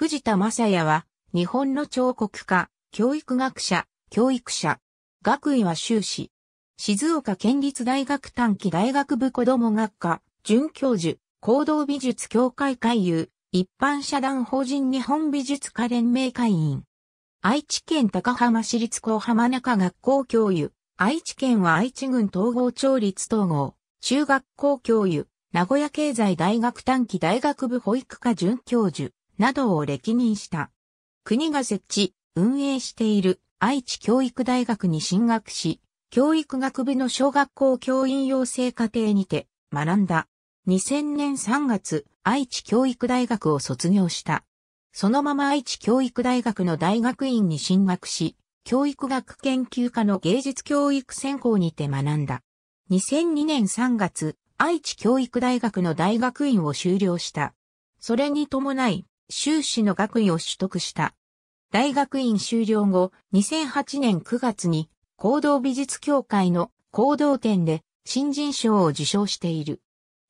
藤田正也は、日本の彫刻家、教育学者、教育者。学位は修士。静岡県立大学短期大学部子ども学科、准教授、行動美術協会会友、一般社団法人日本美術家連盟会員。愛知県高浜市立高浜中学校教諭。愛知県は愛知郡統合町立統合。中学校教諭。名古屋経済大学短期大学部保育科准教授。などを歴任した。国が設置、運営している愛知教育大学に進学し、教育学部の小学校教員養成課程にて学んだ。2000年3月、愛知教育大学を卒業した。そのまま愛知教育大学の大学院に進学し、教育学研究科の芸術教育専攻にて学んだ。2002年3月、愛知教育大学の大学院を修了した。それに伴い、修士の学位を取得した。大学院修了後、2008年9月に、行動美術協会の行動展で新人賞を受賞している。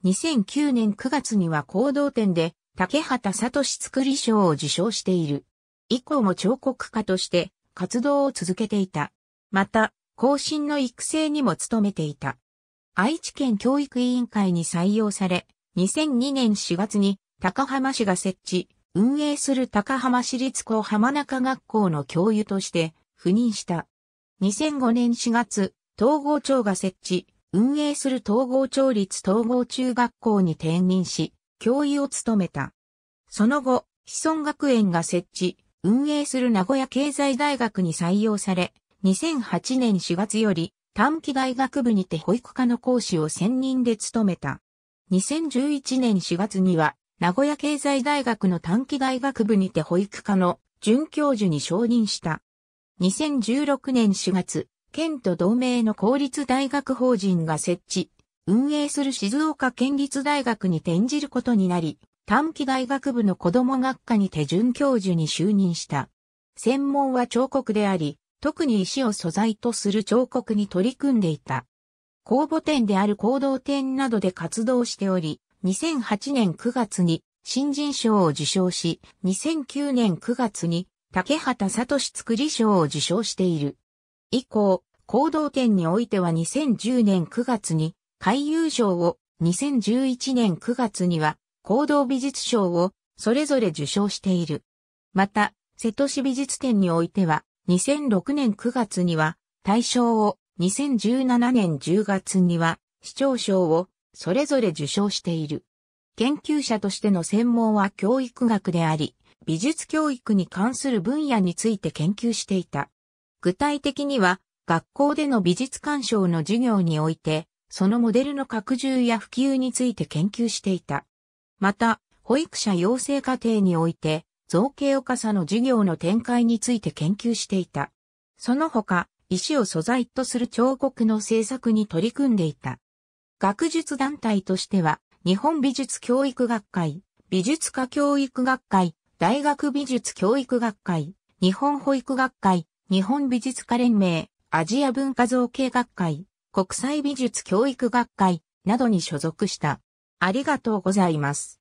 2009年9月には行動展で竹畑聡作り賞を受賞している。以降も彫刻家として活動を続けていた。また、後進の育成にも努めていた。愛知県教育委員会に採用され、2002年4月に高浜市が設置、運営する高浜市立高浜中学校の教諭として赴任した。2005年4月、統合庁が設置、運営する統合庁立統合中学校に転任し、教諭を務めた。その後、子孫学園が設置、運営する名古屋経済大学に採用され、2008年4月より短期大学部にて保育科の講師を専任で務めた。2011年4月には名古屋経済大学の短期大学部にて保育科の准教授に承認した。2016年4月、県と同盟の公立大学法人が設置、運営する静岡県立大学に転じることになり、短期大学部の子供学科にて准教授に就任した。専門は彫刻であり、特に石を素材とする彫刻に取り組んでいた。公募展である行動展などで活動しており、2008年9月に新人賞を受賞し、2009年9月に竹畑聡作り賞を受賞している。以降、行動展においては2010年9月に海遊賞を、2011年9月には行動美術賞をそれぞれ受賞している。また、瀬戸市美術展においては、2006年9月には大賞を、2017年10月には市長賞を、それぞれ受賞している。研究者としての専門は教育学であり、美術教育に関する分野について研究していた。具体的には、学校での美術鑑賞の授業において、そのモデルの拡充や普及について研究していた。また、保育者養成課程において、造形おかさの授業の展開について研究していた。その他、石を素材とする彫刻の制作に取り組んでいた。学術団体としては、日本美術教育学会、美術科教育学会、大学美術教育学会、日本保育学会、日本美術科連盟、アジア文化造形学会、国際美術教育学会などに所属した。ありがとうございます。